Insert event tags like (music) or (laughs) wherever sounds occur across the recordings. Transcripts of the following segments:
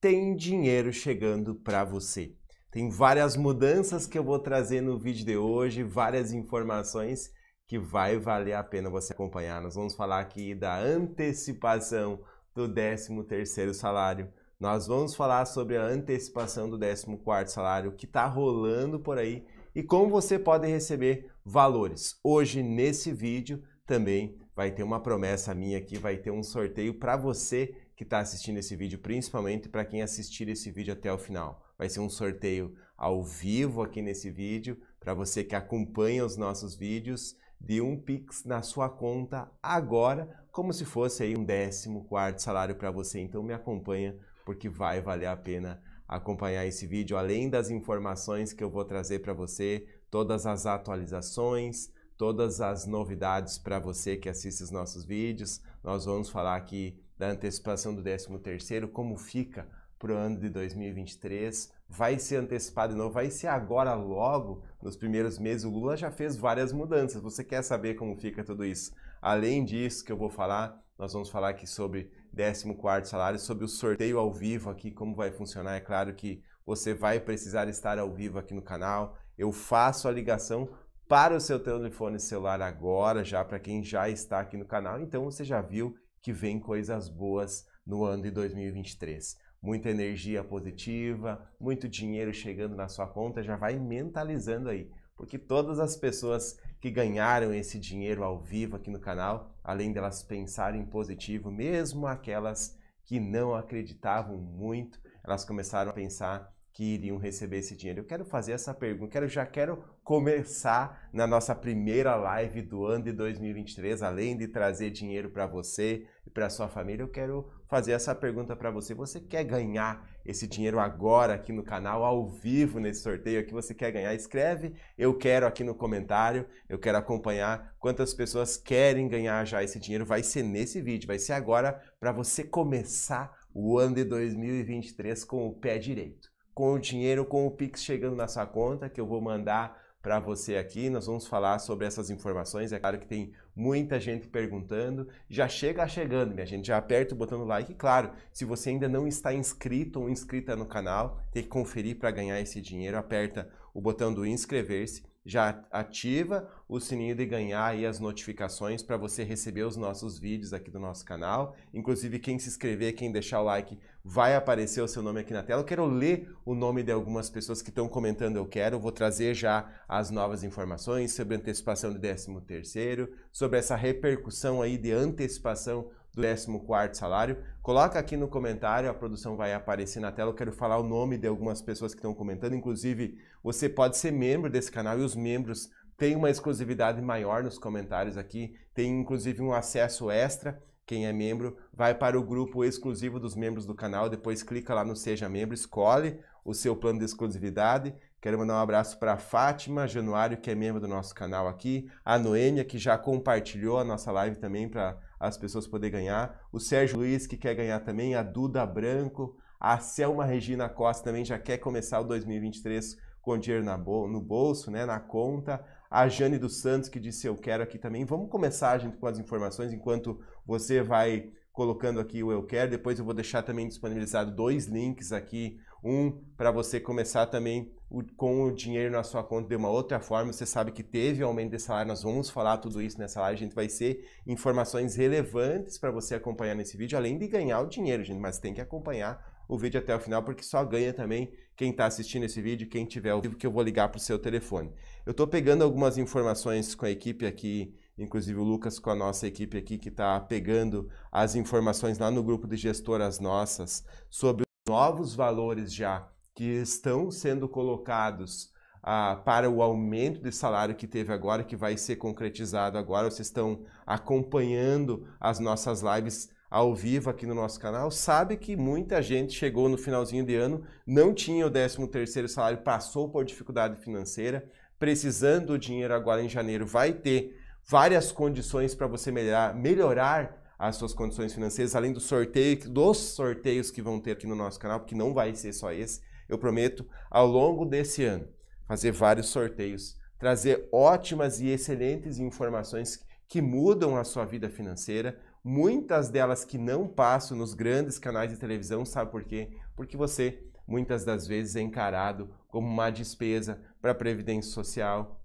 tem dinheiro chegando para você. Tem várias mudanças que eu vou trazer no vídeo de hoje, várias informações que vai valer a pena você acompanhar. Nós vamos falar aqui da antecipação do 13º salário. Nós vamos falar sobre a antecipação do 14º salário, o que está rolando por aí e como você pode receber valores. Hoje, nesse vídeo, também vai ter uma promessa minha aqui, vai ter um sorteio para você que está assistindo esse vídeo, principalmente para quem assistir esse vídeo até o final. Vai ser um sorteio ao vivo aqui nesse vídeo, para você que acompanha os nossos vídeos, de um Pix na sua conta agora, como se fosse aí um décimo quarto salário para você. Então me acompanha, porque vai valer a pena acompanhar esse vídeo, além das informações que eu vou trazer para você, todas as atualizações, todas as novidades para você que assiste os nossos vídeos. Nós vamos falar aqui da antecipação do 13º, como fica para o ano de 2023? Vai ser antecipado de novo? Vai ser agora logo, nos primeiros meses? O Lula já fez várias mudanças. Você quer saber como fica tudo isso? Além disso que eu vou falar, nós vamos falar aqui sobre 14º salário, sobre o sorteio ao vivo aqui, como vai funcionar. É claro que você vai precisar estar ao vivo aqui no canal. Eu faço a ligação para o seu telefone celular agora, já para quem já está aqui no canal. Então você já viu que vem coisas boas no ano de 2023. Muita energia positiva, muito dinheiro chegando na sua conta, já vai mentalizando aí, porque todas as pessoas que ganharam esse dinheiro ao vivo aqui no canal, além delas pensarem positivo, mesmo aquelas que não acreditavam muito, elas começaram a pensar que iriam receber esse dinheiro. Eu quero fazer essa pergunta, quero já quero começar na nossa primeira live do ano de 2023, além de trazer dinheiro para você e para sua família, eu quero fazer essa pergunta para você. Você quer ganhar esse dinheiro agora aqui no canal, ao vivo nesse sorteio que Você quer ganhar? Escreve eu quero aqui no comentário. Eu quero acompanhar quantas pessoas querem ganhar já esse dinheiro. Vai ser nesse vídeo, vai ser agora para você começar o ano de 2023 com o pé direito com o dinheiro, com o Pix chegando na sua conta, que eu vou mandar para você aqui. Nós vamos falar sobre essas informações. É claro que tem muita gente perguntando. Já chega chegando, minha gente. Já aperta o botão do like. claro, se você ainda não está inscrito ou inscrita no canal, tem que conferir para ganhar esse dinheiro. Aperta o botão do inscrever-se já ativa o sininho de ganhar aí as notificações para você receber os nossos vídeos aqui do nosso canal. Inclusive, quem se inscrever, quem deixar o like, vai aparecer o seu nome aqui na tela. Eu quero ler o nome de algumas pessoas que estão comentando eu quero. vou trazer já as novas informações sobre antecipação de 13 terceiro, sobre essa repercussão aí de antecipação do 14 salário. Coloca aqui no comentário, a produção vai aparecer na tela. Eu quero falar o nome de algumas pessoas que estão comentando. Inclusive, você pode ser membro desse canal e os membros têm uma exclusividade maior nos comentários aqui. Tem inclusive um acesso extra. Quem é membro vai para o grupo exclusivo dos membros do canal. Depois clica lá no Seja Membro, escolhe o seu plano de exclusividade. Quero mandar um abraço para a Fátima Januário, que é membro do nosso canal aqui, a Noêmia, que já compartilhou a nossa live também para as pessoas poderem ganhar. O Sérgio Luiz, que quer ganhar também, a Duda Branco, a Selma Regina Costa também já quer começar o 2023 com dinheiro bol no bolso, né, na conta. A Jane dos Santos, que disse eu quero aqui também. Vamos começar, gente, com as informações enquanto você vai colocando aqui o eu quero. Depois eu vou deixar também disponibilizado dois links aqui um para você começar também o, com o dinheiro na sua conta de uma outra forma. Você sabe que teve aumento de salário, nós vamos falar tudo isso nessa live. A gente vai ser informações relevantes para você acompanhar nesse vídeo, além de ganhar o dinheiro, gente, mas tem que acompanhar o vídeo até o final, porque só ganha também quem está assistindo esse vídeo, quem tiver o vivo, que eu vou ligar para o seu telefone. Eu estou pegando algumas informações com a equipe aqui, inclusive o Lucas com a nossa equipe aqui, que está pegando as informações lá no grupo de gestoras nossas sobre novos valores já que estão sendo colocados ah, para o aumento de salário que teve agora, que vai ser concretizado agora. Vocês estão acompanhando as nossas lives ao vivo aqui no nosso canal, sabe que muita gente chegou no finalzinho de ano, não tinha o 13 terceiro salário, passou por dificuldade financeira, precisando do dinheiro agora em janeiro, vai ter várias condições para você melhorar, melhorar as suas condições financeiras, além do sorteio, dos sorteios que vão ter aqui no nosso canal, porque não vai ser só esse. Eu prometo, ao longo desse ano, fazer vários sorteios, trazer ótimas e excelentes informações que mudam a sua vida financeira, muitas delas que não passam nos grandes canais de televisão, sabe por quê? Porque você muitas das vezes é encarado como uma despesa para a previdência social,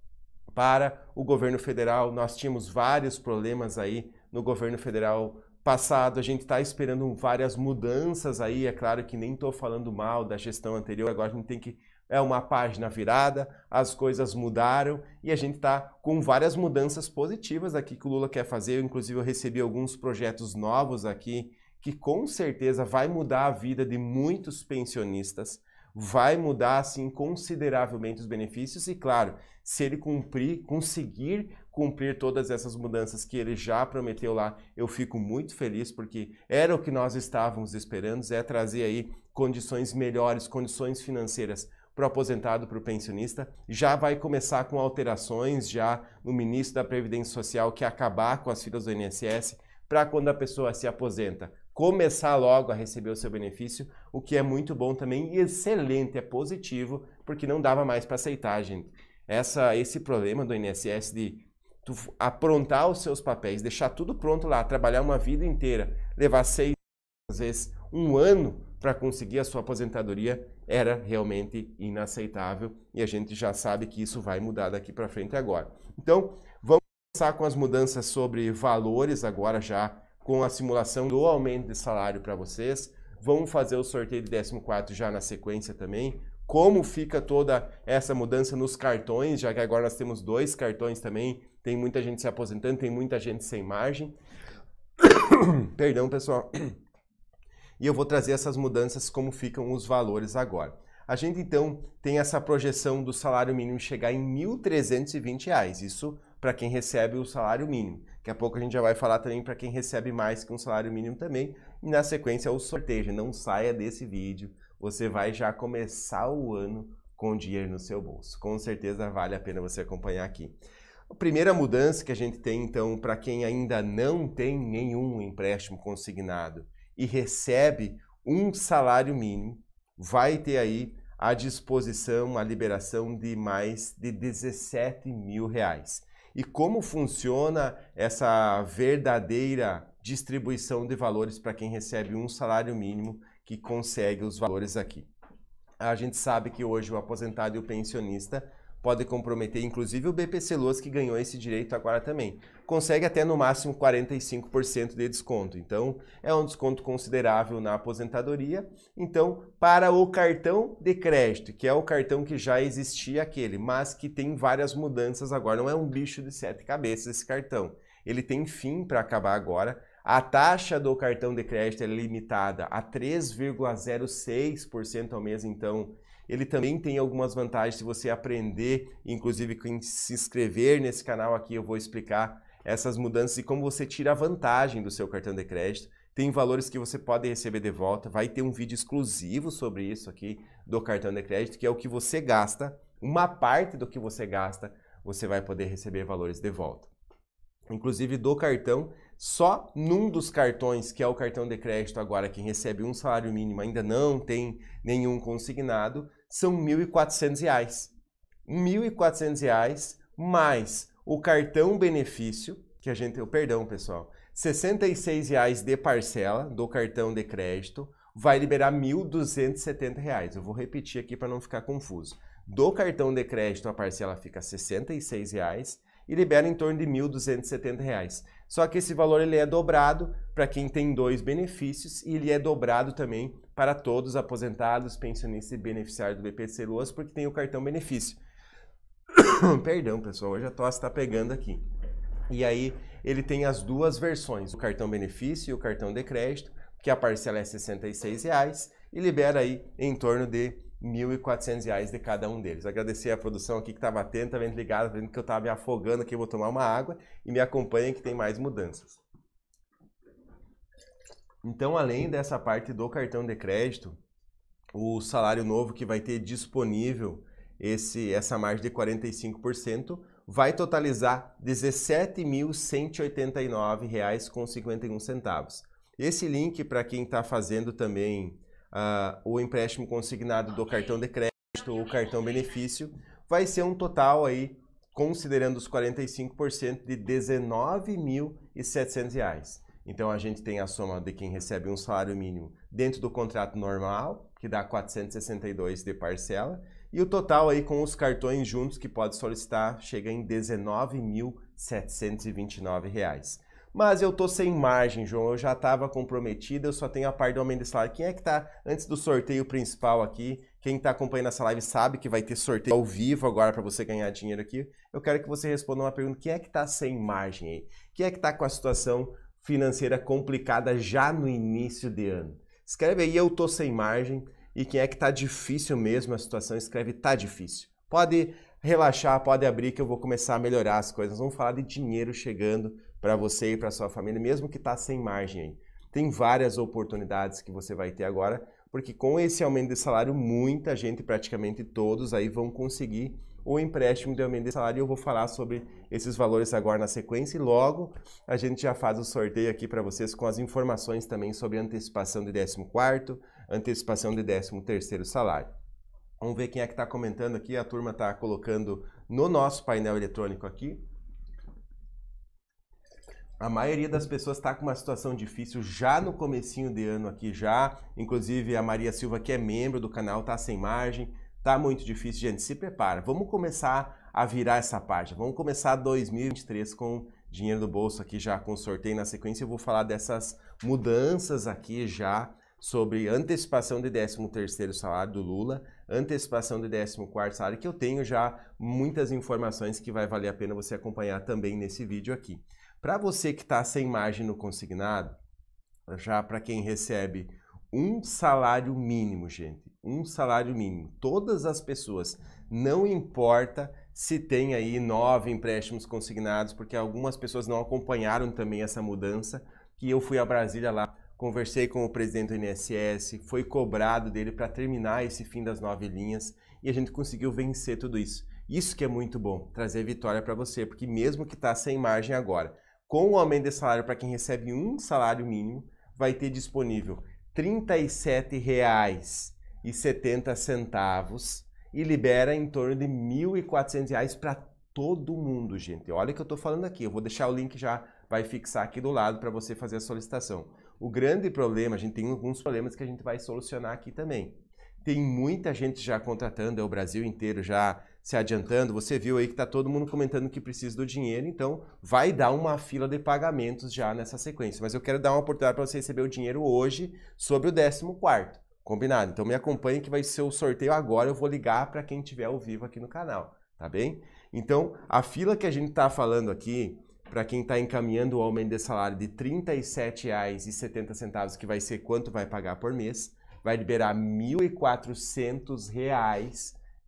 para o governo federal. Nós tínhamos vários problemas aí no governo federal passado. A gente está esperando várias mudanças aí. É claro que nem estou falando mal da gestão anterior, agora a gente tem que. É uma página virada, as coisas mudaram e a gente está com várias mudanças positivas aqui que o Lula quer fazer. Eu, inclusive, eu recebi alguns projetos novos aqui que com certeza vai mudar a vida de muitos pensionistas vai mudar assim consideravelmente os benefícios e claro, se ele cumprir, conseguir cumprir todas essas mudanças que ele já prometeu lá, eu fico muito feliz porque era o que nós estávamos esperando, é trazer aí condições melhores, condições financeiras para o aposentado, para o pensionista, já vai começar com alterações já no ministro da Previdência Social que é acabar com as filas do INSS para quando a pessoa se aposenta começar logo a receber o seu benefício, o que é muito bom também e excelente, é positivo, porque não dava mais para aceitar, gente. Essa, esse problema do INSS de tu aprontar os seus papéis, deixar tudo pronto lá, trabalhar uma vida inteira, levar seis, às vezes um ano para conseguir a sua aposentadoria, era realmente inaceitável e a gente já sabe que isso vai mudar daqui para frente agora. Então, vamos começar com as mudanças sobre valores agora já com a simulação do aumento de salário para vocês. Vamos fazer o sorteio de 14 já na sequência também. Como fica toda essa mudança nos cartões, já que agora nós temos dois cartões também, tem muita gente se aposentando, tem muita gente sem margem. (coughs) Perdão, pessoal. e eu vou trazer essas mudanças, como ficam os valores agora. A gente então tem essa projeção do salário mínimo chegar em R$ 1.320, isso para quem recebe o salário mínimo. Daqui a pouco a gente já vai falar também para quem recebe mais que um salário mínimo também. E na sequência o sorteio. Não saia desse vídeo. Você vai já começar o ano com dinheiro no seu bolso. Com certeza vale a pena você acompanhar aqui. A primeira mudança que a gente tem, então, para quem ainda não tem nenhum empréstimo consignado e recebe um salário mínimo, vai ter aí à disposição a liberação de mais de 17 mil reais e como funciona essa verdadeira distribuição de valores para quem recebe um salário mínimo que consegue os valores aqui. A gente sabe que hoje o aposentado e o pensionista pode comprometer inclusive o BPC Loas que ganhou esse direito agora também. Consegue até no máximo 45% de desconto. Então, é um desconto considerável na aposentadoria. Então, para o cartão de crédito, que é o cartão que já existia aquele, mas que tem várias mudanças agora, não é um bicho de sete cabeças esse cartão. Ele tem fim para acabar agora. A taxa do cartão de crédito é limitada a 3,06% ao mês, então ele também tem algumas vantagens se você aprender, inclusive quem se inscrever nesse canal aqui, eu vou explicar essas mudanças e como você tira vantagem do seu cartão de crédito. Tem valores que você pode receber de volta, vai ter um vídeo exclusivo sobre isso aqui do cartão de crédito, que é o que você gasta, uma parte do que você gasta, você vai poder receber valores de volta. Inclusive do cartão, só num dos cartões, que é o cartão de crédito agora, quem recebe um salário mínimo ainda não tem nenhum consignado, são R$ 1.400. R$ 1.400 mais o cartão benefício, que a gente, o oh, perdão, pessoal, R$ 66,00 de parcela do cartão de crédito vai liberar R$ 1.270. Eu vou repetir aqui para não ficar confuso. Do cartão de crédito a parcela fica R$ 66,00 e libera em torno de R$ 1.270. Só que esse valor ele é dobrado para quem tem dois benefícios e ele é dobrado também para todos aposentados, pensionistas e beneficiários do BPC Luas, porque tem o cartão benefício. (coughs) Perdão, pessoal, hoje a tosse está pegando aqui. E aí ele tem as duas versões, o cartão benefício e o cartão de crédito, que a parcela é R$ 66 reais, e libera aí em torno de 1.400 reais de cada um deles. Agradecer a produção aqui que estava atenta, tá vendo ligada, tá vendo que eu estava me afogando aqui, vou tomar uma água e me acompanhem que tem mais mudanças. Então, além dessa parte do cartão de crédito, o salário novo que vai ter disponível esse essa margem de 45% vai totalizar R$ 17.189,51. Esse link para quem está fazendo também ah, o empréstimo consignado do cartão de crédito ou cartão benefício, vai ser um total aí, considerando os 45%, de R$ 19.700. Então a gente tem a soma de quem recebe um salário mínimo dentro do contrato normal, que dá 462 de parcela, e o total aí com os cartões juntos que pode solicitar chega em R$ 19.729. Mas eu tô sem margem, João. Eu já estava comprometida, eu só tenho a parte do aumento de salário. Quem é que tá antes do sorteio principal aqui? Quem tá acompanhando essa live sabe que vai ter sorteio ao vivo agora para você ganhar dinheiro aqui. Eu quero que você responda uma pergunta: quem é que tá sem margem aí? Quem é que tá com a situação financeira complicada já no início de ano? Escreve aí, eu tô sem margem. E quem é que tá difícil mesmo a situação, escreve tá difícil. Pode relaxar, pode abrir que eu vou começar a melhorar as coisas. Vamos falar de dinheiro chegando para você e para sua família, mesmo que está sem margem aí. Tem várias oportunidades que você vai ter agora, porque com esse aumento de salário, muita gente, praticamente todos aí vão conseguir o empréstimo de aumento de salário. Eu vou falar sobre esses valores agora na sequência e logo a gente já faz o sorteio aqui para vocês com as informações também sobre antecipação de 14º, antecipação de 13º salário. Vamos ver quem é que está comentando aqui. A turma está colocando no nosso painel eletrônico aqui a maioria das pessoas está com uma situação difícil já no comecinho de ano aqui já. Inclusive a Maria Silva, que é membro do canal, tá sem margem, tá muito difícil, gente. Se prepara. Vamos começar a virar essa página. Vamos começar 2023 com dinheiro no bolso aqui já com sorteio na sequência. Eu vou falar dessas mudanças aqui já sobre antecipação de 13º salário do Lula, antecipação de 14º salário, que eu tenho já muitas informações que vai valer a pena você acompanhar também nesse vídeo aqui. Para você que está sem margem no consignado, já para quem recebe um salário mínimo, gente, um salário mínimo, todas as pessoas, não importa se tem aí nove empréstimos consignados, porque algumas pessoas não acompanharam também essa mudança, que eu fui a Brasília lá, conversei com o presidente do INSS, foi cobrado dele para terminar esse fim das nove linhas e a gente conseguiu vencer tudo isso. Isso que é muito bom, trazer vitória para você, porque mesmo que está sem margem agora, com o aumento de salário para quem recebe um salário mínimo, vai ter disponível R$ 37,70 e libera em torno de R$ 1.400 para todo mundo, gente. Olha o que eu estou falando aqui. Eu vou deixar o link já, vai fixar aqui do lado para você fazer a solicitação. O grande problema, a gente tem alguns problemas que a gente vai solucionar aqui também. Tem muita gente já contratando, é o Brasil inteiro já se adiantando, você viu aí que está todo mundo comentando que precisa do dinheiro, então vai dar uma fila de pagamentos já nessa sequência. Mas eu quero dar uma oportunidade para você receber o dinheiro hoje sobre o 14. Combinado? Então me acompanhe que vai ser o sorteio agora. Eu vou ligar para quem tiver ao vivo aqui no canal, tá bem? Então, a fila que a gente está falando aqui, para quem está encaminhando o aumento de salário de R$ 37,70, que vai ser quanto vai pagar por mês, vai liberar R$ 1.400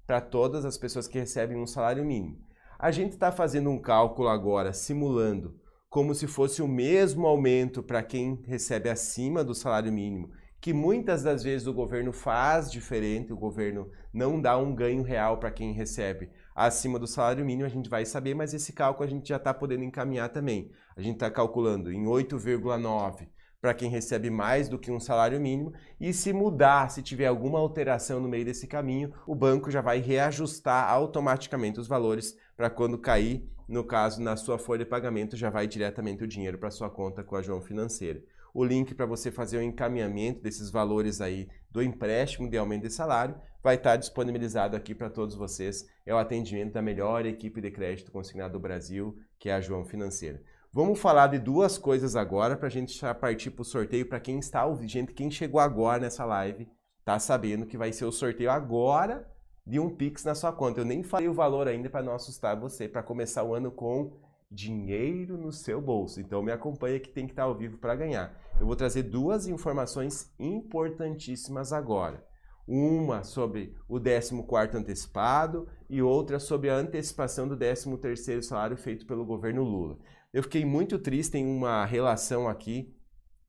para todas as pessoas que recebem um salário mínimo. A gente está fazendo um cálculo agora, simulando, como se fosse o mesmo aumento para quem recebe acima do salário mínimo, que muitas das vezes o governo faz diferente, o governo não dá um ganho real para quem recebe acima do salário mínimo, a gente vai saber, mas esse cálculo a gente já está podendo encaminhar também. A gente está calculando em 8,9 para quem recebe mais do que um salário mínimo, e se mudar, se tiver alguma alteração no meio desse caminho, o banco já vai reajustar automaticamente os valores para quando cair, no caso, na sua folha de pagamento, já vai diretamente o dinheiro para sua conta com a João Financeira. O link para você fazer o encaminhamento desses valores aí do empréstimo de aumento de salário vai estar tá disponibilizado aqui para todos vocês. É o atendimento da melhor equipe de crédito consignado do Brasil, que é a João Financeira. Vamos falar de duas coisas agora para a gente partir para o sorteio. Para quem está ouvindo, gente, quem chegou agora nessa live, tá sabendo que vai ser o sorteio agora de um Pix na sua conta. Eu nem falei o valor ainda para não assustar você, para começar o ano com dinheiro no seu bolso. Então me acompanha que tem que estar tá ao vivo para ganhar. Eu vou trazer duas informações importantíssimas agora. Uma sobre o 14º antecipado e outra sobre a antecipação do 13º salário feito pelo governo Lula eu fiquei muito triste em uma relação aqui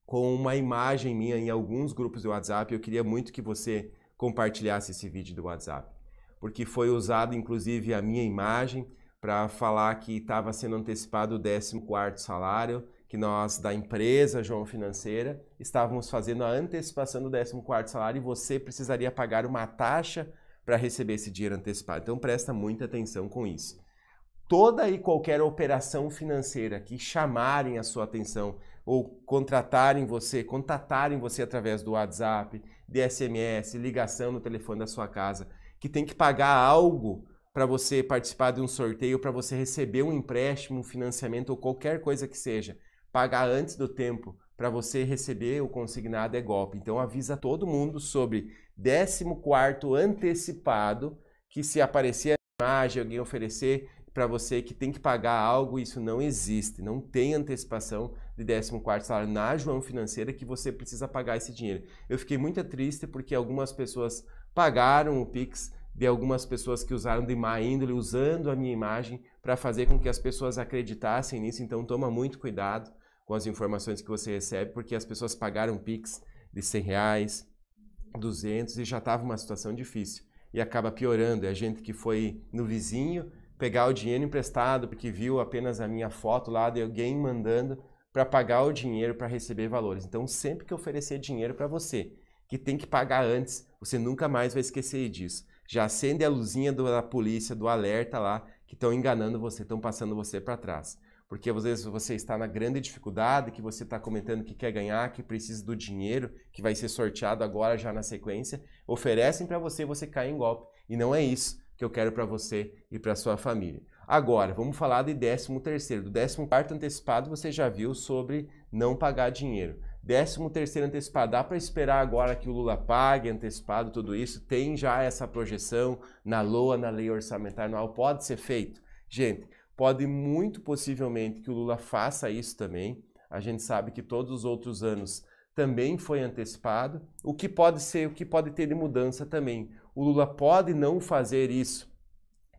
com uma imagem minha em alguns grupos do WhatsApp. Eu queria muito que você compartilhasse esse vídeo do WhatsApp, porque foi usado inclusive a minha imagem para falar que estava sendo antecipado o 14 salário, que nós da empresa João Financeira estávamos fazendo a antecipação do 14º salário e você precisaria pagar uma taxa para receber esse dinheiro antecipado. Então presta muita atenção com isso toda e qualquer operação financeira que chamarem a sua atenção ou contratarem você, contatarem você através do WhatsApp, de SMS, ligação no telefone da sua casa, que tem que pagar algo para você participar de um sorteio, para você receber um empréstimo, um financiamento ou qualquer coisa que seja, pagar antes do tempo para você receber o consignado é golpe. Então avisa todo mundo sobre 14 antecipado, que se aparecer a imagem, alguém oferecer, para você que tem que pagar algo, isso não existe. Não tem antecipação de 14 salário na João Financeira que você precisa pagar esse dinheiro. Eu fiquei muito triste porque algumas pessoas pagaram o Pix de algumas pessoas que usaram de má índole, usando a minha imagem para fazer com que as pessoas acreditassem nisso. Então toma muito cuidado com as informações que você recebe, porque as pessoas pagaram Pix de 100 reais, 200 e já estava uma situação difícil. E acaba piorando. É gente que foi no vizinho pegar o dinheiro emprestado, porque viu apenas a minha foto lá de alguém mandando para pagar o dinheiro para receber valores. Então, sempre que oferecer dinheiro para você, que tem que pagar antes, você nunca mais vai esquecer disso. Já acende a luzinha da polícia, do alerta lá, que estão enganando você, estão passando você para trás. Porque às vezes você está na grande dificuldade, que você está comentando que quer ganhar, que precisa do dinheiro, que vai ser sorteado agora já na sequência, oferecem para você e você cai em golpe. E não é isso que eu quero para você e para sua família. Agora, vamos falar de 13 terceiro. Do 14 quarto antecipado você já viu sobre não pagar dinheiro. 13 terceiro antecipado, dá para esperar agora que o Lula pague antecipado tudo isso? Tem já essa projeção na LOA, na Lei Orçamentária Anual? Pode ser feito? Gente, pode muito possivelmente que o Lula faça isso também. A gente sabe que todos os outros anos também foi antecipado. O que pode ser, o que pode ter de mudança também. O Lula pode não fazer isso.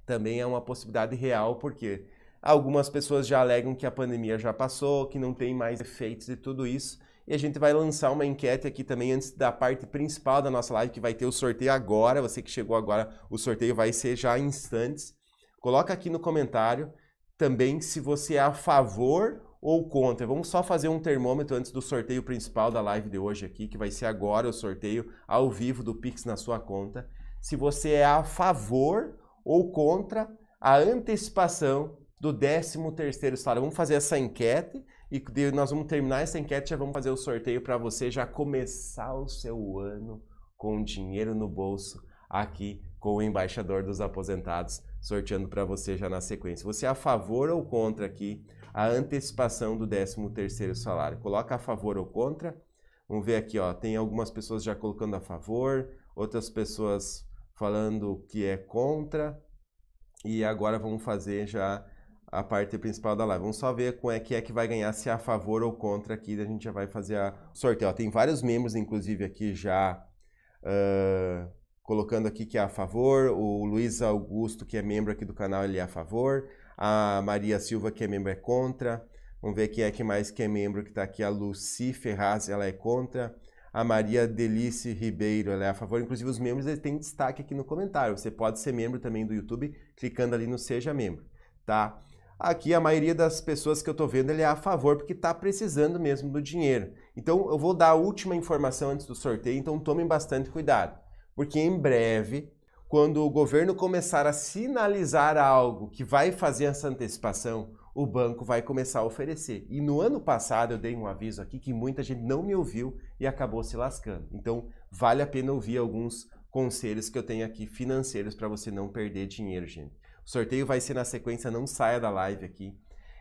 Também é uma possibilidade real, porque algumas pessoas já alegam que a pandemia já passou, que não tem mais efeitos de tudo isso. E a gente vai lançar uma enquete aqui também antes da parte principal da nossa live, que vai ter o sorteio agora. Você que chegou agora, o sorteio vai ser já em instantes. Coloca aqui no comentário também se você é a favor ou contra. Vamos só fazer um termômetro antes do sorteio principal da live de hoje aqui, que vai ser agora o sorteio ao vivo do Pix na sua conta se você é a favor ou contra a antecipação do 13º salário. Vamos fazer essa enquete e nós vamos terminar essa enquete, já vamos fazer o sorteio para você já começar o seu ano com dinheiro no bolso aqui com o embaixador dos aposentados, sorteando para você já na sequência. Você é a favor ou contra aqui a antecipação do 13º salário? Coloca a favor ou contra. Vamos ver aqui, ó, tem algumas pessoas já colocando a favor, outras pessoas falando que é contra. E agora vamos fazer já a parte principal da live. Vamos só ver como é que é que vai ganhar, se é a favor ou contra aqui. A gente já vai fazer a sorteio. Ó, tem vários membros, inclusive, aqui já uh, colocando aqui que é a favor. O Luiz Augusto, que é membro aqui do canal, ele é a favor. A Maria Silva, que é membro, é contra. Vamos ver quem é que mais que é membro que está aqui. A Luci Ferraz, ela é contra a Maria Delice Ribeiro, ela é a favor. Inclusive, os membros têm destaque aqui no comentário. Você pode ser membro também do YouTube clicando ali no Seja Membro, tá? Aqui a maioria das pessoas que eu tô vendo ele é a favor porque tá precisando mesmo do dinheiro. Então eu vou dar a última informação antes do sorteio, então tomem bastante cuidado, porque em breve, quando o governo começar a sinalizar algo que vai fazer essa antecipação o banco vai começar a oferecer. E no ano passado eu dei um aviso aqui que muita gente não me ouviu e acabou se lascando. Então vale a pena ouvir alguns conselhos que eu tenho aqui financeiros para você não perder dinheiro, gente. O sorteio vai ser na sequência, não saia da live aqui.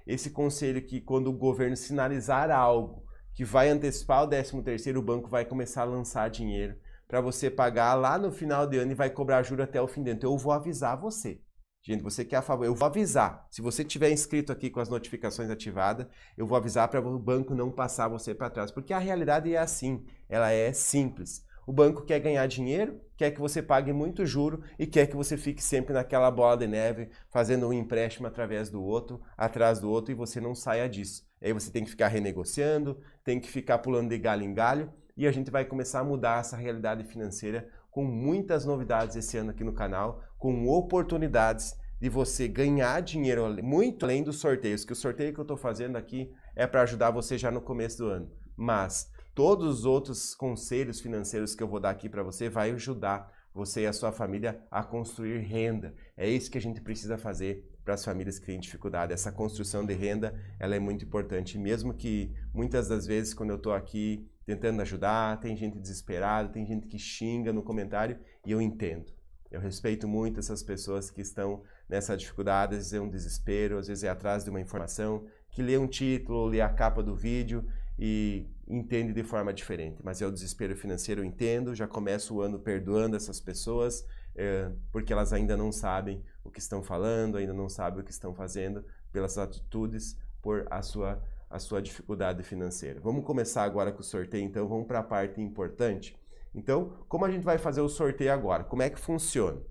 Esse conselho que quando o governo sinalizar algo que vai antecipar o 13 terceiro, o banco vai começar a lançar dinheiro para você pagar lá no final de ano e vai cobrar juro até o fim de ano. Então, eu vou avisar você. Gente, você quer a favor, eu vou avisar. Se você tiver inscrito aqui com as notificações ativadas, eu vou avisar para o banco não passar você para trás, porque a realidade é assim, ela é simples. O banco quer ganhar dinheiro, quer que você pague muito juro e quer que você fique sempre naquela bola de neve, fazendo um empréstimo através do outro, atrás do outro e você não saia disso. aí você tem que ficar renegociando, tem que ficar pulando de galho em galho e a gente vai começar a mudar essa realidade financeira com muitas novidades esse ano aqui no canal com oportunidades de você ganhar dinheiro muito além dos sorteios, que o sorteio que eu estou fazendo aqui é para ajudar você já no começo do ano. Mas todos os outros conselhos financeiros que eu vou dar aqui para você vai ajudar você e a sua família a construir renda. É isso que a gente precisa fazer para as famílias que têm dificuldade. Essa construção de renda, ela é muito importante, mesmo que muitas das vezes quando eu estou aqui tentando ajudar, tem gente desesperada, tem gente que xinga no comentário e eu entendo. Eu respeito muito essas pessoas que estão nessa dificuldade, às vezes é um desespero, às vezes é atrás de uma informação, que lê um título, lê a capa do vídeo e entende de forma diferente. Mas é o desespero financeiro, eu entendo, já começo o ano perdoando essas pessoas, é, porque elas ainda não sabem o que estão falando, ainda não sabem o que estão fazendo, pelas atitudes, por a sua, a sua dificuldade financeira. Vamos começar agora com o sorteio, então vamos para a parte importante. Então, como a gente vai fazer o sorteio agora? Como é que funciona?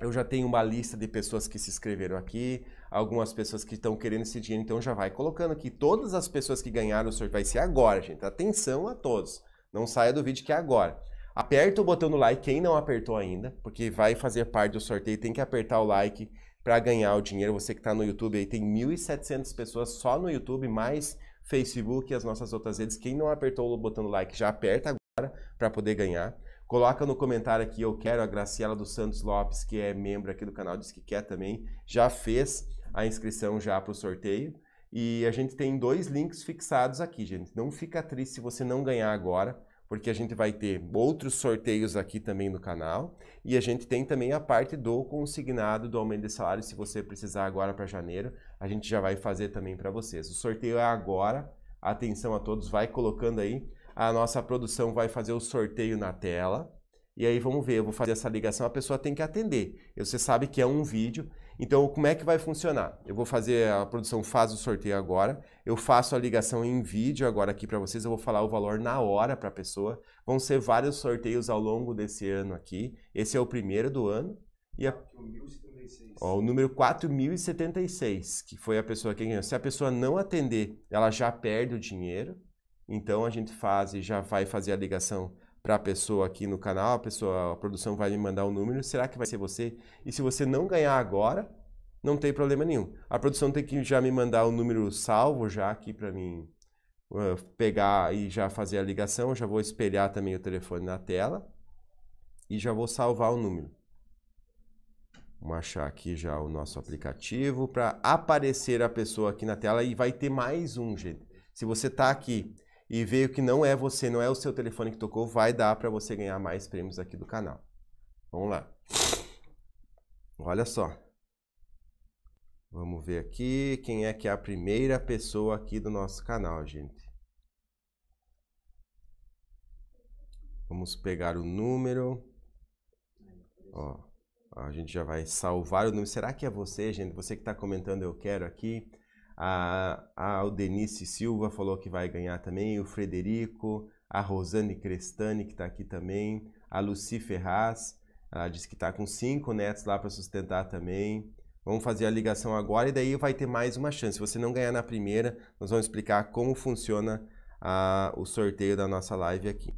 Eu já tenho uma lista de pessoas que se inscreveram aqui, algumas pessoas que estão querendo esse dinheiro, então já vai colocando aqui. Todas as pessoas que ganharam o sorteio vai ser agora, gente. Atenção a todos. Não saia do vídeo que é agora. Aperta o botão do like, quem não apertou ainda, porque vai fazer parte do sorteio, tem que apertar o like para ganhar o dinheiro. Você que está no YouTube aí, tem 1.700 pessoas só no YouTube, mais Facebook e as nossas outras redes. Quem não apertou o botão do like, já aperta agora para poder ganhar. Coloca no comentário aqui, eu quero a Graciela dos Santos Lopes, que é membro aqui do canal, diz que quer também, já fez a inscrição já para o sorteio. E a gente tem dois links fixados aqui, gente. Não fica triste se você não ganhar agora, porque a gente vai ter outros sorteios aqui também no canal. E a gente tem também a parte do consignado do aumento de salário, se você precisar agora para janeiro, a gente já vai fazer também para vocês. O sorteio é agora. Atenção a todos, vai colocando aí a nossa produção vai fazer o sorteio na tela. E aí vamos ver, eu vou fazer essa ligação, a pessoa tem que atender. Você sabe que é um vídeo, então como é que vai funcionar? Eu vou fazer, a produção faz o sorteio agora, eu faço a ligação em vídeo agora aqui para vocês, eu vou falar o valor na hora para a pessoa. Vão ser vários sorteios ao longo desse ano aqui, esse é o primeiro do ano. E a... Ó, o número 4076, que foi a pessoa que ganhou. Se a pessoa não atender, ela já perde o dinheiro. Então a gente faz e já vai fazer a ligação para a pessoa aqui no canal, a pessoa, a produção vai me mandar o um número, será que vai ser você? E se você não ganhar agora, não tem problema nenhum. A produção tem que já me mandar o um número salvo já aqui para mim uh, pegar e já fazer a ligação, já vou espelhar também o telefone na tela e já vou salvar o número. Vamos achar aqui já o nosso aplicativo para aparecer a pessoa aqui na tela e vai ter mais um, gente. Se você está aqui e veio que não é você, não é o seu telefone que tocou, vai dar para você ganhar mais prêmios aqui do canal. Vamos lá. Olha só. Vamos ver aqui quem é que é a primeira pessoa aqui do nosso canal, gente. Vamos pegar o número. Ó, a gente já vai salvar o número. Será que é você, gente? Você que está comentando eu quero aqui. A, a Silva falou que vai ganhar também, o Frederico, a Rosane Crestani, que está aqui também, a Luci Ferraz, ela disse que está com cinco netos lá para sustentar também. Vamos fazer a ligação agora e daí vai ter mais uma chance. Se você não ganhar na primeira, nós vamos explicar como funciona a, o sorteio da nossa live aqui.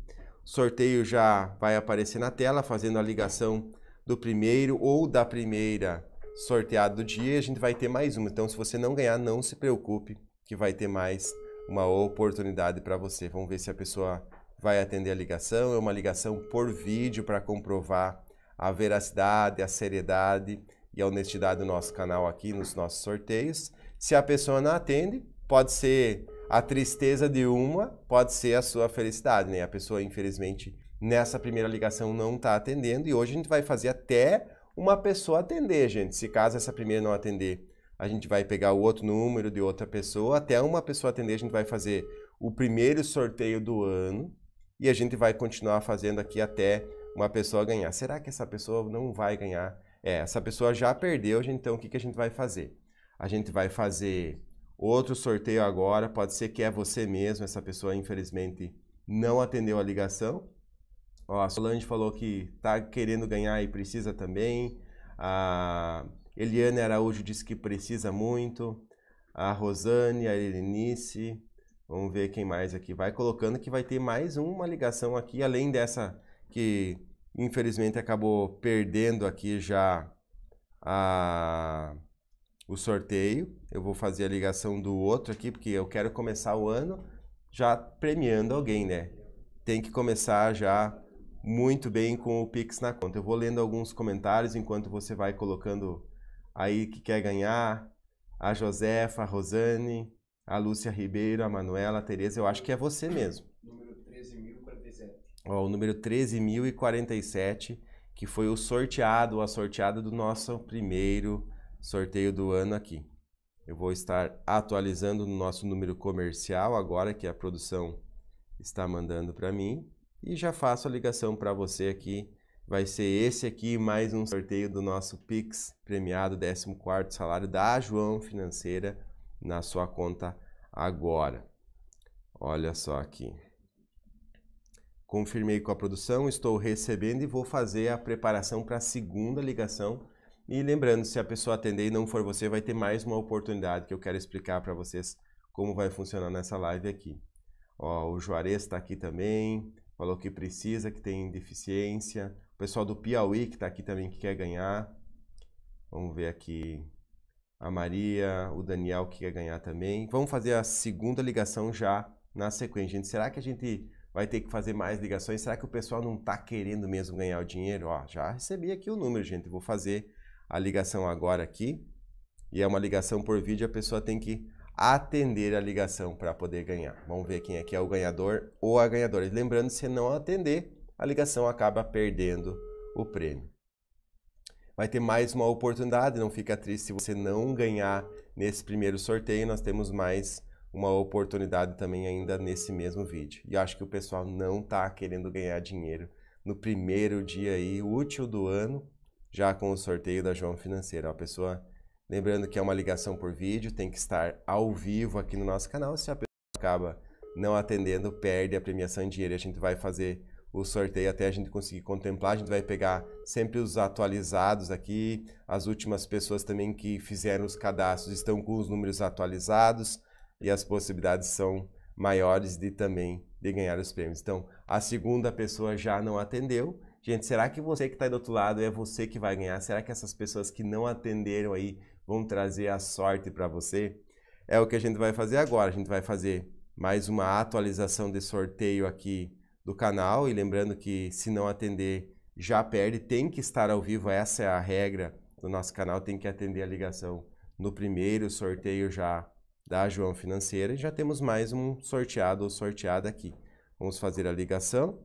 O sorteio já vai aparecer na tela, fazendo a ligação do primeiro ou da primeira sorteado do dia e a gente vai ter mais uma. Então, se você não ganhar, não se preocupe, que vai ter mais uma oportunidade para você. Vamos ver se a pessoa vai atender a ligação. É uma ligação por vídeo para comprovar a veracidade, a seriedade e a honestidade do nosso canal aqui nos nossos sorteios. Se a pessoa não atende, pode ser a tristeza de uma, pode ser a sua felicidade, né? A pessoa, infelizmente, nessa primeira ligação não está atendendo e hoje a gente vai fazer até uma pessoa atender, gente. Se caso essa primeira não atender, a gente vai pegar o outro número de outra pessoa. Até uma pessoa atender, a gente vai fazer o primeiro sorteio do ano e a gente vai continuar fazendo aqui até uma pessoa ganhar. Será que essa pessoa não vai ganhar? É, essa pessoa já perdeu, então o que, que a gente vai fazer? A gente vai fazer outro sorteio agora, pode ser que é você mesmo, essa pessoa infelizmente não atendeu a ligação, Ó, a Solange falou que tá querendo ganhar e precisa também. A Eliane Araújo disse que precisa muito. A Rosane, a Elenice. Vamos ver quem mais aqui. Vai colocando que vai ter mais uma ligação aqui, além dessa que infelizmente acabou perdendo aqui já a, o sorteio. Eu vou fazer a ligação do outro aqui, porque eu quero começar o ano já premiando alguém, né? Tem que começar já muito bem com o Pix na conta. Eu vou lendo alguns comentários enquanto você vai colocando aí que quer ganhar. A Josefa, a Rosane, a Lúcia Ribeiro, a Manuela, a Tereza, eu acho que é você mesmo. Número 13.047. Ó, o número 13.047, que foi o sorteado, a sorteada do nosso primeiro sorteio do ano aqui. Eu vou estar atualizando o nosso número comercial agora que a produção está mandando para mim. E já faço a ligação para você aqui. Vai ser esse aqui mais um sorteio do nosso Pix premiado 14º salário da João Financeira na sua conta agora. Olha só aqui. Confirmei com a produção, estou recebendo e vou fazer a preparação para a segunda ligação. E lembrando, se a pessoa atender e não for você, vai ter mais uma oportunidade que eu quero explicar para vocês como vai funcionar nessa live aqui. Ó, o Juarez está aqui também, falou que precisa, que tem deficiência. O pessoal do Piauí que está aqui também que quer ganhar. Vamos ver aqui a Maria, o Daniel que quer ganhar também. Vamos fazer a segunda ligação já na sequência, gente. Será que a gente vai ter que fazer mais ligações? Será que o pessoal não está querendo mesmo ganhar o dinheiro? Ó, já recebi aqui o número, gente. Vou fazer a ligação agora aqui. E é uma ligação por vídeo, a pessoa tem que atender a ligação para poder ganhar. Vamos ver quem aqui é, é o ganhador ou a ganhadora. Lembrando, se não atender, a ligação acaba perdendo o prêmio. Vai ter mais uma oportunidade, não fica triste se você não ganhar nesse primeiro sorteio. Nós temos mais uma oportunidade também ainda nesse mesmo vídeo. E acho que o pessoal não está querendo ganhar dinheiro no primeiro dia aí útil do ano, já com o sorteio da João Financeira. É a pessoa Lembrando que é uma ligação por vídeo, tem que estar ao vivo aqui no nosso canal. Se a pessoa acaba não atendendo, perde a premiação em dinheiro. A gente vai fazer o sorteio até a gente conseguir contemplar. A gente vai pegar sempre os atualizados aqui, as últimas pessoas também que fizeram os cadastros estão com os números atualizados e as possibilidades são maiores de também de ganhar os prêmios. Então, a segunda pessoa já não atendeu. Gente, será que você que está do outro lado é você que vai ganhar? Será que essas pessoas que não atenderam aí vão trazer a sorte para você. É o que a gente vai fazer agora. A gente vai fazer mais uma atualização de sorteio aqui do canal. E lembrando que se não atender, já perde. Tem que estar ao vivo, essa é a regra do nosso canal. Tem que atender a ligação no primeiro sorteio já da João Financeira. E já temos mais um sorteado ou sorteada aqui. Vamos fazer a ligação.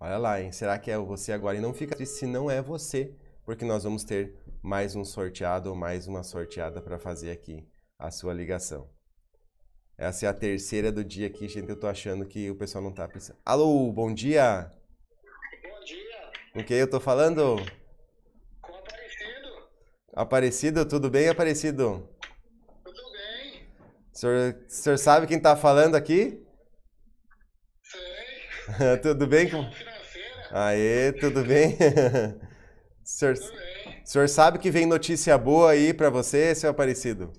Olha lá, hein? Será que é você agora? E não fica triste se não é você, porque nós vamos ter mais um sorteado ou mais uma sorteada para fazer aqui a sua ligação. Essa é a terceira do dia aqui, gente. Eu tô achando que o pessoal não tá pensando. Alô, bom dia! Bom dia! Com quem eu tô falando? Com Aparecido. Aparecido, tudo bem, Aparecido? Tudo bem. O senhor, o senhor sabe quem tá falando aqui? Sei. (laughs) tudo bem? Com... Aê, tudo bem? (laughs) senhor... Tudo bem. O senhor sabe que vem notícia boa aí para você, seu Aparecido?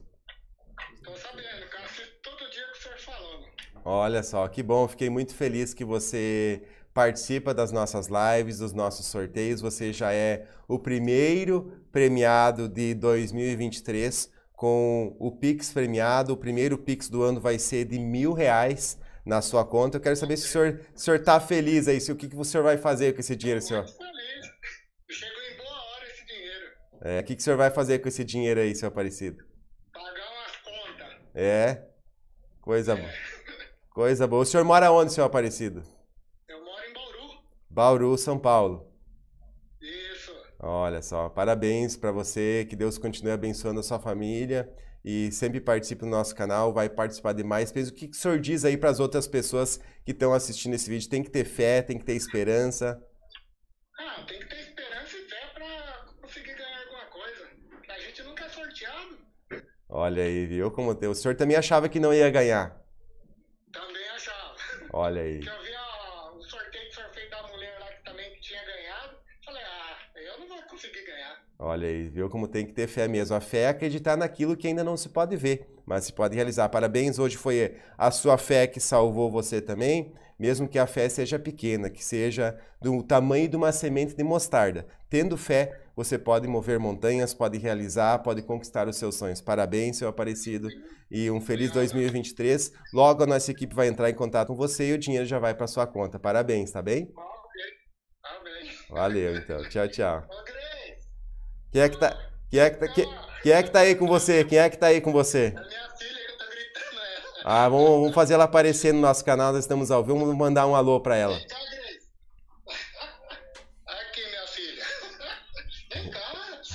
Estou sabendo, cara. Todo dia que o senhor falando. Olha só, que bom. Fiquei muito feliz que você participa das nossas lives, dos nossos sorteios. Você já é o primeiro premiado de 2023 com o Pix premiado. O primeiro Pix do ano vai ser de mil reais na sua conta. Eu quero saber se o senhor está feliz aí, se o que, que o senhor vai fazer com esse dinheiro, senhor. Muito feliz. É, o que, que o senhor vai fazer com esse dinheiro aí, seu Aparecido? Pagar umas contas. É? Coisa boa. Coisa boa. O senhor mora onde, seu Aparecido? Eu moro em Bauru. Bauru, São Paulo. Isso. Olha só, parabéns para você, que Deus continue abençoando a sua família e sempre participe do nosso canal, vai participar de mais O que, que o senhor diz aí para as outras pessoas que estão assistindo esse vídeo? Tem que ter fé, tem que ter esperança. Ah, tem que ter Olha aí, viu como tem. O senhor também achava que não ia ganhar. Também achava. Olha aí. Eu vi ó, o sorteio que o senhor fez da mulher lá que também que tinha ganhado. Falei, ah, eu não vou conseguir ganhar. Olha aí, viu como tem que ter fé mesmo. A fé é acreditar naquilo que ainda não se pode ver, mas se pode realizar. Parabéns, hoje foi a sua fé que salvou você também mesmo que a fé seja pequena, que seja do tamanho de uma semente de mostarda. Tendo fé, você pode mover montanhas, pode realizar, pode conquistar os seus sonhos. Parabéns, seu Aparecido, e um feliz 2023. Logo a nossa equipe vai entrar em contato com você e o dinheiro já vai para sua conta. Parabéns, tá, tá, tá bem? Valeu, então. Tchau, tchau. Quem é que tá, quem é que tá, quem, quem é que tá aí com você? Quem é que tá aí com você? É tá né? Ah, vamos, vamos fazer ela aparecer no nosso canal, nós estamos ao vivo. Vamos mandar um alô para ela.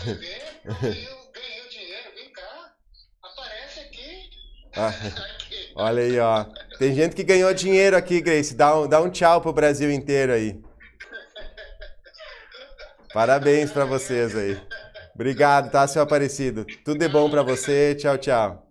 (laughs) eu ganhei o dinheiro, vem cá, aparece aqui. Ah, (laughs) (laughs) Olha aí, ó. Tem gente que ganhou dinheiro aqui, Grace. Dá um, dá um tchau pro Brasil inteiro aí. Parabéns para vocês aí. Obrigado, tá, seu Aparecido? Tudo de bom para você. Tchau, tchau.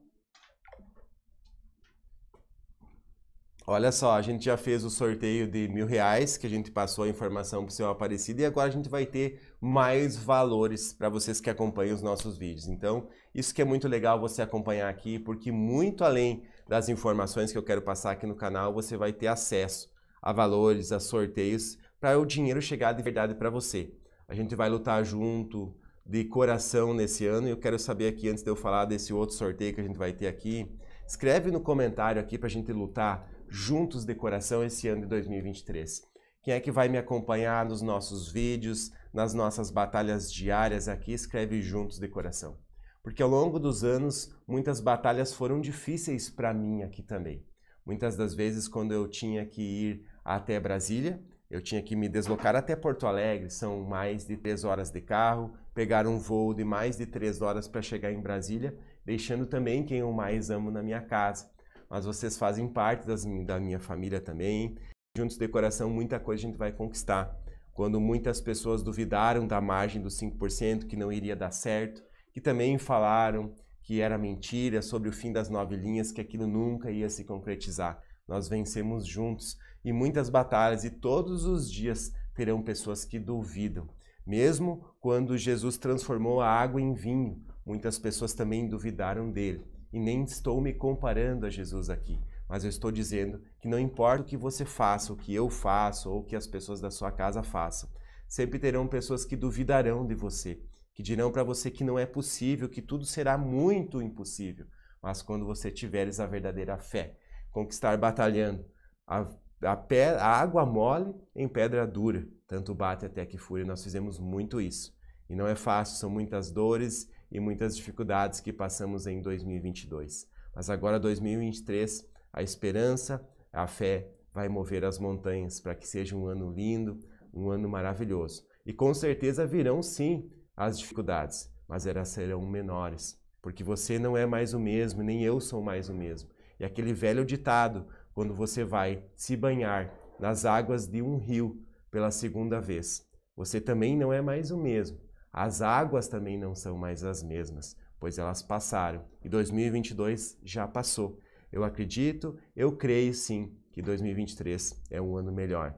Olha só, a gente já fez o sorteio de mil reais, que a gente passou a informação para o seu Aparecido, e agora a gente vai ter mais valores para vocês que acompanham os nossos vídeos. Então, isso que é muito legal você acompanhar aqui, porque muito além das informações que eu quero passar aqui no canal, você vai ter acesso a valores, a sorteios, para o dinheiro chegar de verdade para você. A gente vai lutar junto, de coração nesse ano, e eu quero saber aqui, antes de eu falar desse outro sorteio que a gente vai ter aqui, escreve no comentário aqui para a gente lutar juntos de coração esse ano de 2023. Quem é que vai me acompanhar nos nossos vídeos, nas nossas batalhas diárias aqui, escreve juntos de coração. Porque ao longo dos anos, muitas batalhas foram difíceis para mim aqui também. Muitas das vezes, quando eu tinha que ir até Brasília, eu tinha que me deslocar até Porto Alegre, são mais de três horas de carro, pegar um voo de mais de três horas para chegar em Brasília, deixando também quem eu mais amo na minha casa mas vocês fazem parte das, da minha família também. Juntos de coração, muita coisa a gente vai conquistar. Quando muitas pessoas duvidaram da margem dos 5%, que não iria dar certo, que também falaram que era mentira sobre o fim das nove linhas, que aquilo nunca ia se concretizar. Nós vencemos juntos e muitas batalhas, e todos os dias terão pessoas que duvidam. Mesmo quando Jesus transformou a água em vinho, muitas pessoas também duvidaram dele e nem estou me comparando a Jesus aqui, mas eu estou dizendo que não importa o que você faça, o que eu faço ou o que as pessoas da sua casa façam, sempre terão pessoas que duvidarão de você, que dirão para você que não é possível, que tudo será muito impossível. Mas quando você tiveres a verdadeira fé, conquistar batalhando, a, a, pé, a água mole em pedra dura, tanto bate até que fure. Nós fizemos muito isso. E não é fácil, são muitas dores e muitas dificuldades que passamos em 2022. Mas agora, 2023, a esperança, a fé vai mover as montanhas para que seja um ano lindo, um ano maravilhoso. E com certeza virão sim as dificuldades, mas elas serão menores, porque você não é mais o mesmo, nem eu sou mais o mesmo. E aquele velho ditado, quando você vai se banhar nas águas de um rio pela segunda vez, você também não é mais o mesmo, as águas também não são mais as mesmas, pois elas passaram e 2022 já passou. Eu acredito, eu creio sim que 2023 é um ano melhor.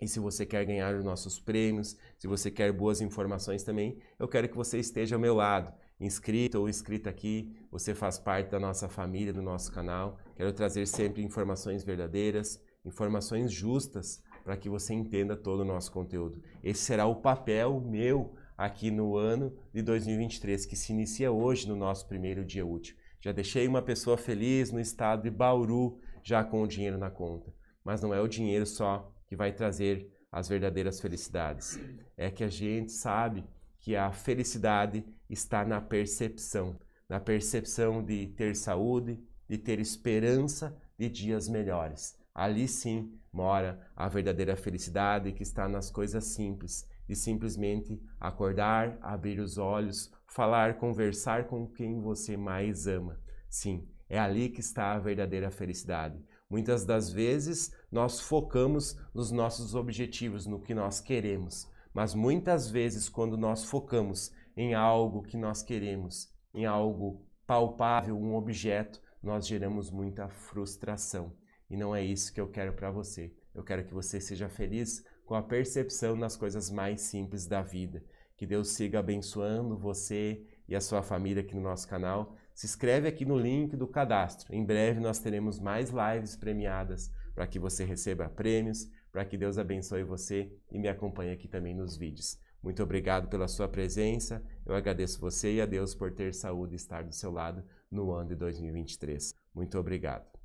E se você quer ganhar os nossos prêmios, se você quer boas informações também, eu quero que você esteja ao meu lado, inscrito ou inscrita aqui, você faz parte da nossa família, do nosso canal. Quero trazer sempre informações verdadeiras, informações justas, para que você entenda todo o nosso conteúdo. Esse será o papel meu aqui no ano de 2023, que se inicia hoje no nosso primeiro dia útil. Já deixei uma pessoa feliz no estado de Bauru, já com o dinheiro na conta. Mas não é o dinheiro só que vai trazer as verdadeiras felicidades. É que a gente sabe que a felicidade está na percepção na percepção de ter saúde, de ter esperança de dias melhores. Ali sim mora a verdadeira felicidade que está nas coisas simples, e simplesmente acordar, abrir os olhos, falar, conversar com quem você mais ama. Sim, é ali que está a verdadeira felicidade. Muitas das vezes nós focamos nos nossos objetivos, no que nós queremos, mas muitas vezes quando nós focamos em algo que nós queremos, em algo palpável, um objeto, nós geramos muita frustração. E não é isso que eu quero para você. Eu quero que você seja feliz com a percepção nas coisas mais simples da vida. Que Deus siga abençoando você e a sua família aqui no nosso canal. Se inscreve aqui no link do cadastro. Em breve nós teremos mais lives premiadas para que você receba prêmios, para que Deus abençoe você e me acompanhe aqui também nos vídeos. Muito obrigado pela sua presença. Eu agradeço você e a Deus por ter saúde e estar do seu lado no ano de 2023. Muito obrigado.